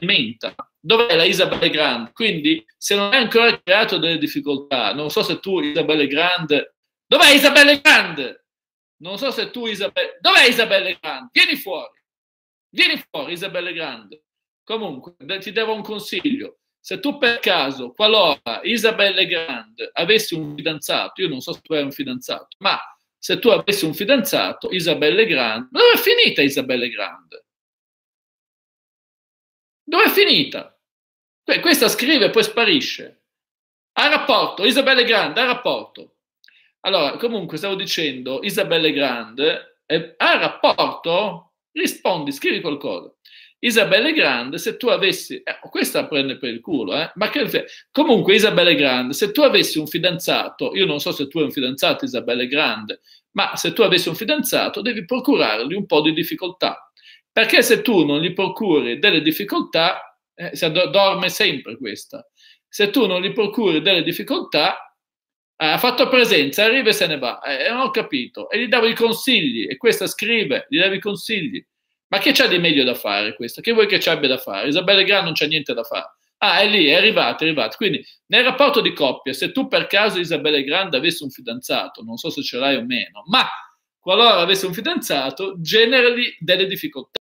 menta. Dov'è la Isabelle Grand? Quindi, se non hai ancora creato delle difficoltà, non so se tu, Isabelle Grande, dov'è Isabelle Grande? Non so se tu, Isabelle, dov'è Isabelle Grand? Vieni fuori, vieni fuori, Isabelle Grande. Comunque, ti devo un consiglio. Se tu per caso, qualora Isabelle Grande avessi un fidanzato, io non so se tu hai un fidanzato, ma se tu avessi un fidanzato, Isabelle Grande, dove è finita Isabelle Grande? Dove è finita? questa scrive e poi sparisce. A rapporto, Isabelle Grande, a rapporto. Allora, comunque, stavo dicendo, Isabelle Grande, eh, a rapporto? Rispondi, scrivi qualcosa. Isabelle Grande, se tu avessi, eh, questa prende per il culo, eh, ma che, comunque Isabelle Grande, se tu avessi un fidanzato, io non so se tu hai un fidanzato Isabelle Grande, ma se tu avessi un fidanzato devi procurargli un po' di difficoltà. Perché se tu non gli procuri delle difficoltà, eh, si dorme sempre questa, se tu non gli procuri delle difficoltà, eh, ha fatto presenza, arriva e se ne va. eh, eh non ho capito. E gli davo i consigli, e questa scrive, gli davo i consigli. Ma che c'è di meglio da fare questa? Che vuoi che ci abbia da fare? Isabella Gran non c'è niente da fare. Ah, è lì, è arrivata, è arrivata. Quindi nel rapporto di coppia, se tu per caso Isabella Grande avesse un fidanzato, non so se ce l'hai o meno, ma qualora avesse un fidanzato, generali delle difficoltà.